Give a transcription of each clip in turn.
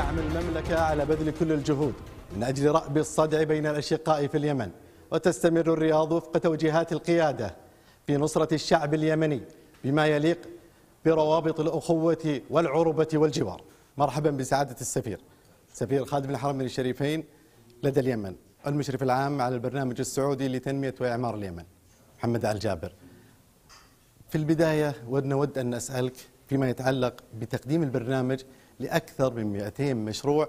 دعم المملكة على بذل كل الجهود من أجل رأب الصدع بين الأشقاء في اليمن وتستمر الرياض وفق توجيهات القيادة في نصرة الشعب اليمني بما يليق بروابط الأخوة والعربة والجوار مرحبا بسعادة السفير سفير خادم الحرمين الشريفين لدى اليمن المشرف العام على البرنامج السعودي لتنمية وإعمار اليمن محمد الجابر في البداية ود أن أسألك فيما يتعلق بتقديم البرنامج لأكثر من 200 مشروع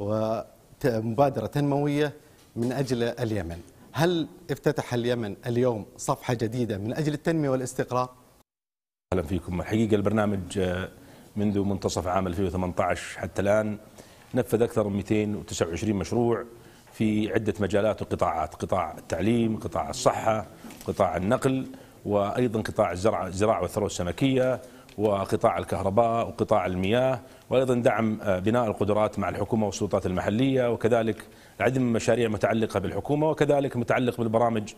ومبادرة تنموية من أجل اليمن هل افتتح اليمن اليوم صفحة جديدة من أجل التنمية والاستقرار؟ أهلا فيكم الحقيقة البرنامج منذ منتصف عام 2018 حتى الآن نفذ أكثر من 229 مشروع في عدة مجالات وقطاعات قطاع التعليم قطاع الصحة قطاع النقل وأيضا قطاع الزراعة والثروة السمكية وقطاع الكهرباء وقطاع المياه وايضا دعم آه، بناء القدرات مع الحكومه والسلطات المحليه وكذلك العديد من المشاريع متعلقه بالحكومه وكذلك متعلق بالبرامج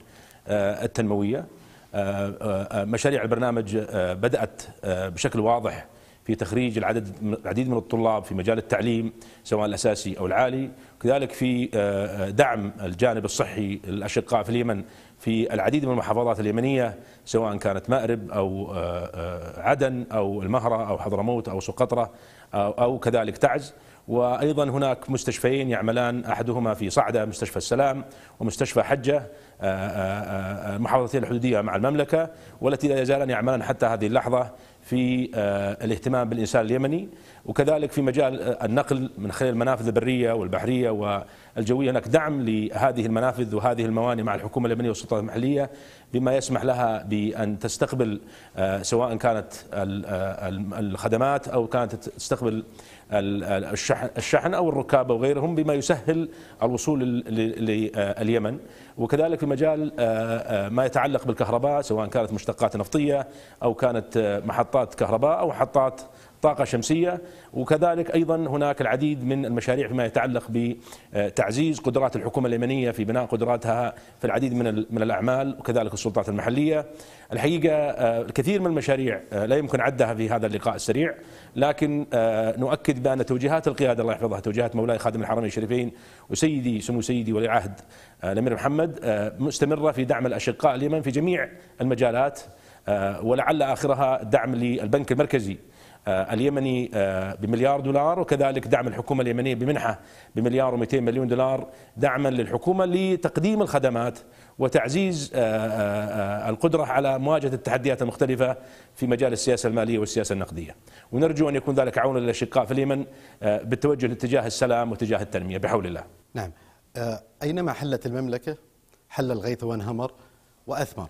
آه، التنمويه آه، مشاريع البرنامج بدات بشكل واضح في تخريج العدد العديد من الطلاب في مجال التعليم سواء الأساسي أو العالي كذلك في آه، آه، دعم الجانب الصحي للاشقاء في اليمن في العديد من المحافظات اليمنية سواء كانت مأرب أو آه، عدن أو المهرة أو حضرموت أو سقطرة أو كذلك تعز وأيضا هناك مستشفيين يعملان أحدهما في صعدة مستشفى السلام ومستشفى حجة محافظتين الحدودية مع المملكة والتي لا يزالان يعملان حتى هذه اللحظة في آه، الاهتمام بالإنسان اليمني وكذلك في مجال آه، النقل من خلال المنافذ البرية والبحرية والجوية هناك دعم لهذه المنافذ وهذه الموانئ مع الحكومة اليمنية والسلطات المحلية بما يسمح لها بأن تستقبل آه، سواء كانت الخدمات أو كانت تستقبل الشحن أو الركاب أو غيرهم بما يسهل الوصول لليمن وكذلك في مجال ما يتعلق بالكهرباء سواء كانت مشتقات نفطية أو كانت محطات محطات كهرباء أو محطات طاقة شمسية وكذلك أيضا هناك العديد من المشاريع فيما يتعلق بتعزيز قدرات الحكومة اليمنية في بناء قدراتها في العديد من من الأعمال وكذلك السلطات المحلية الحقيقة آه، الكثير من المشاريع آه، لا يمكن عدها في هذا اللقاء السريع لكن آه، نؤكد بأن توجيهات القيادة الله يحفظها توجيهات مولاي خادم الحرمين الشريفين وسيدي سمو سيدي ولي عهد الأمير محمد مستمرة في دعم الأشقاء اليمن في جميع المجالات آه، ولعل آخرها دعم للبنك المركزي آه، اليمني آه، بمليار دولار وكذلك دعم الحكومة اليمنية بمنحة بمليار و200 مليون دولار دعما للحكومة لتقديم الخدمات وتعزيز القدرة على مواجهة التحديات المختلفة في مجال السياسة المالية والسياسة النقدية ونرجو أن يكون ذلك عونا للأشقاء في اليمن بالتوجه لاتجاه السلام واتجاه التنمية بحول الله نعم أينما حلت المملكة حل الغيث وانهمر وأثمر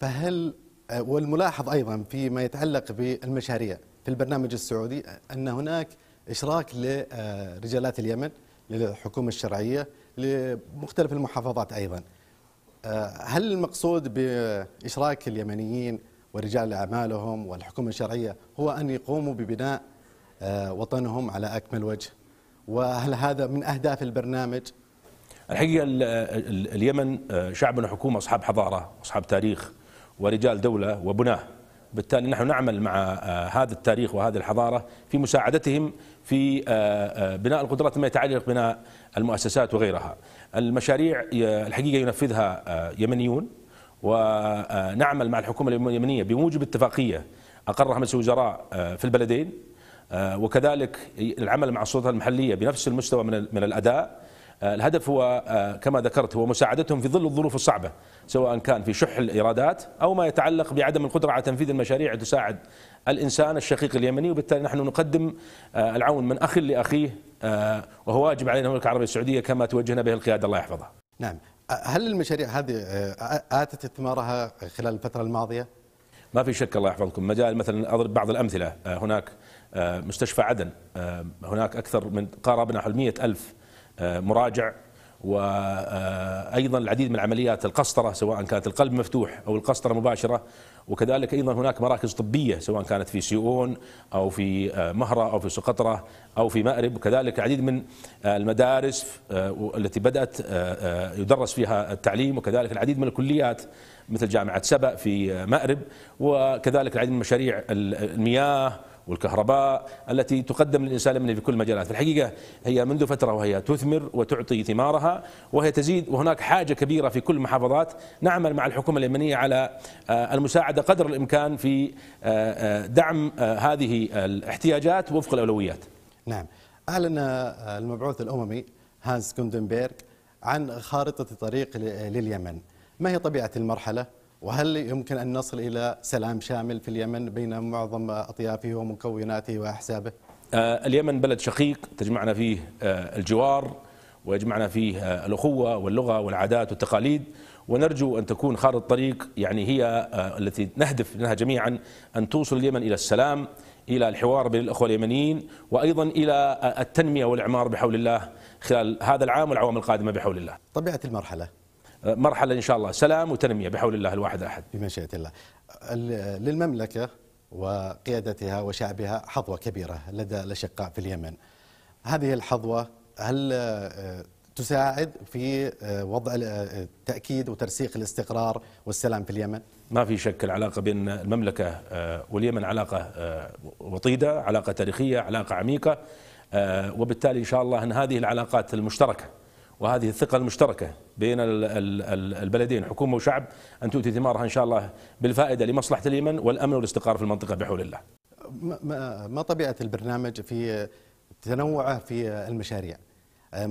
فهل آه، والملاحظ ايضا فيما يتعلق بالمشاريع في البرنامج السعودي ان هناك اشراك لرجالات اليمن للحكومه الشرعيه لمختلف المحافظات ايضا. آه، هل المقصود باشراك اليمنيين ورجال اعمالهم والحكومه الشرعيه هو ان يقوموا ببناء آه، وطنهم على اكمل وجه؟ وهل هذا من اهداف البرنامج؟ الحقيقه اليمن شعب وحكومه اصحاب حضاره، اصحاب تاريخ. ورجال دولة وبناه بالتالي نحن نعمل مع آه، هذا التاريخ وهذه الحضارة في مساعدتهم في آه، آه، بناء القدرات فيما يتعلق بناء المؤسسات وغيرها المشاريع الحقيقة ينفذها يمنيون ونعمل مع الحكومة اليمنية بموجب اتفاقية أقرها مجلس الوزراء في البلدين وكذلك العمل مع السلطات المحلية بنفس المستوى من الأداء آه، الهدف هو آه، كما ذكرت هو مساعدتهم في ظل الظروف الصعبة سواء كان في شح الإيرادات أو ما يتعلق بعدم القدرة على تنفيذ المشاريع تساعد الإنسان الشقيق اليمني وبالتالي نحن نقدم آه، العون من أخ لأخيه وهو واجب علينا المملكة العربية السعودية كما توجهنا به القيادة الله يحفظها نعم هل المشاريع هذه آتت ثمارها خلال الفترة الماضية؟ ما في شك الله يحفظكم مجال مثلا أضرب بعض الأمثلة هناك مستشفى عدن هناك أكثر من قاربنا حول مئة ألف آه، مراجع وايضا آه، العديد من عمليات القسطره سواء كانت القلب مفتوح او القسطره مباشره وكذلك ايضا هناك مراكز طبيه سواء كانت في سيئون او في آه، مهره او في سقطره او في مأرب وكذلك العديد من المدارس التي بدات يدرس فيها التعليم وكذلك العديد من الكليات مثل جامعه سبأ في مأرب وكذلك العديد من مشاريع المياه والكهرباء التي تقدم للإنسان اليمني في كل المجالات في الحقيقة هي منذ فترة وهي تثمر وتعطي ثمارها وهي تزيد وهناك حاجة كبيرة في كل المحافظات نعمل مع الحكومة اليمنية على آه، المساعدة قدر الإمكان في آه، آه، دعم هذه الاحتياجات وفق الأولويات نعم أعلن المبعوث الأممي هانس كوندنبيرغ عن خارطة طريق لليمن ما هي طبيعة المرحلة وهل يمكن أن نصل إلى سلام شامل في اليمن بين معظم أطيافه ومكوناته وأحزابه؟ آه، اليمن بلد شقيق تجمعنا فيه آه، الجوار ويجمعنا فيه آه، الأخوة واللغة والعادات والتقاليد ونرجو أن تكون خارطة الطريق يعني هي التي نهدف لها جميعا أن توصل اليمن إلى السلام إلى الحوار بين الأخوة اليمنيين وأيضا إلى التنمية والإعمار بحول الله خلال هذا العام والعوام القادمة بحول الله طبيعة المرحلة مرحله ان شاء الله سلام وتنميه بحول الله الواحد الاحد. بمشيئه الله. للمملكه وقيادتها وشعبها حظوه كبيره لدى الاشقاء في اليمن. هذه الحظوه هل آه، تساعد في آه، وضع آه، تاكيد وترسيخ الاستقرار والسلام في اليمن؟ ما في شك العلاقه بين المملكه واليمن علاقه وطيده، علاقه تاريخيه، علاقه عميقه وبالتالي ان شاء الله ان هذه العلاقات المشتركه وهذه الثقة المشتركة بين البلدين حكومة وشعب أن تؤتي ثمارها إن شاء الله بالفائدة لمصلحة اليمن والأمن والاستقرار في المنطقة بحول الله ما طبيعة البرنامج في تنوعه في المشاريع آه،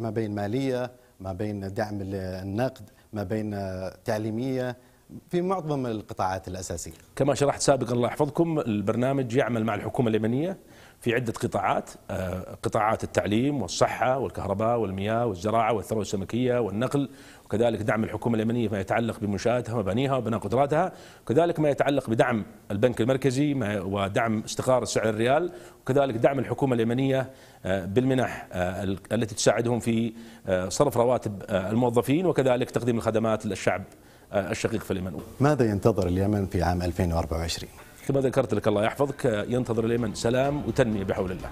ما بين مالية ما بين دعم النقد ما بين تعليمية في معظم القطاعات الأساسية كما شرحت سابقا الله يحفظكم البرنامج يعمل مع الحكومة اليمنية في عدة قطاعات آه، قطاعات التعليم والصحة والكهرباء والمياه والزراعة والثروة السمكية والنقل وكذلك دعم الحكومة اليمنية فيما يتعلق بمنشآتها وبنيها وبناء قدراتها وكذلك ما يتعلق بدعم البنك المركزي ودعم استقرار سعر الريال وكذلك دعم الحكومة اليمنية آه، بالمنح آه، التي تساعدهم في صرف رواتب الموظفين وكذلك تقديم الخدمات للشعب الشقيق في اليمن ماذا ينتظر اليمن في عام 2024؟ كما ذكرت لك الله يحفظك ينتظر اليمن سلام وتنميه بحول الله